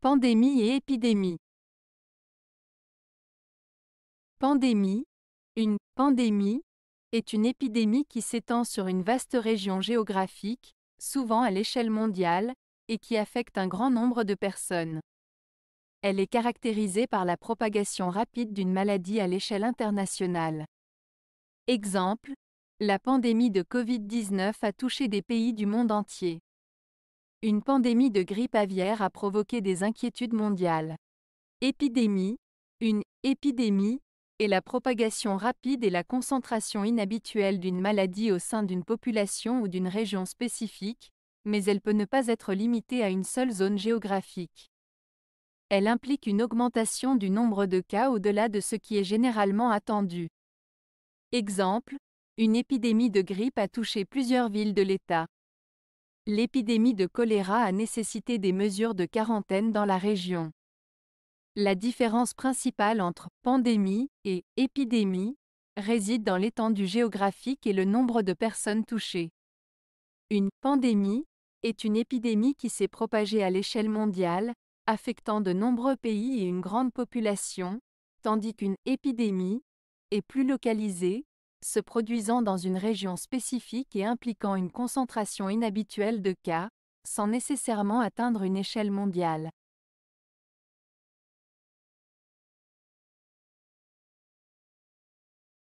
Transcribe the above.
Pandémie et épidémie. Pandémie. Une pandémie est une épidémie qui s'étend sur une vaste région géographique, souvent à l'échelle mondiale, et qui affecte un grand nombre de personnes. Elle est caractérisée par la propagation rapide d'une maladie à l'échelle internationale. Exemple, la pandémie de Covid-19 a touché des pays du monde entier. Une pandémie de grippe aviaire a provoqué des inquiétudes mondiales. Épidémie, une épidémie, est la propagation rapide et la concentration inhabituelle d'une maladie au sein d'une population ou d'une région spécifique, mais elle peut ne pas être limitée à une seule zone géographique. Elle implique une augmentation du nombre de cas au-delà de ce qui est généralement attendu. Exemple, une épidémie de grippe a touché plusieurs villes de l'État l'épidémie de choléra a nécessité des mesures de quarantaine dans la région. La différence principale entre pandémie et épidémie réside dans l'étendue géographique et le nombre de personnes touchées. Une pandémie est une épidémie qui s'est propagée à l'échelle mondiale, affectant de nombreux pays et une grande population, tandis qu'une épidémie est plus localisée, se produisant dans une région spécifique et impliquant une concentration inhabituelle de cas, sans nécessairement atteindre une échelle mondiale.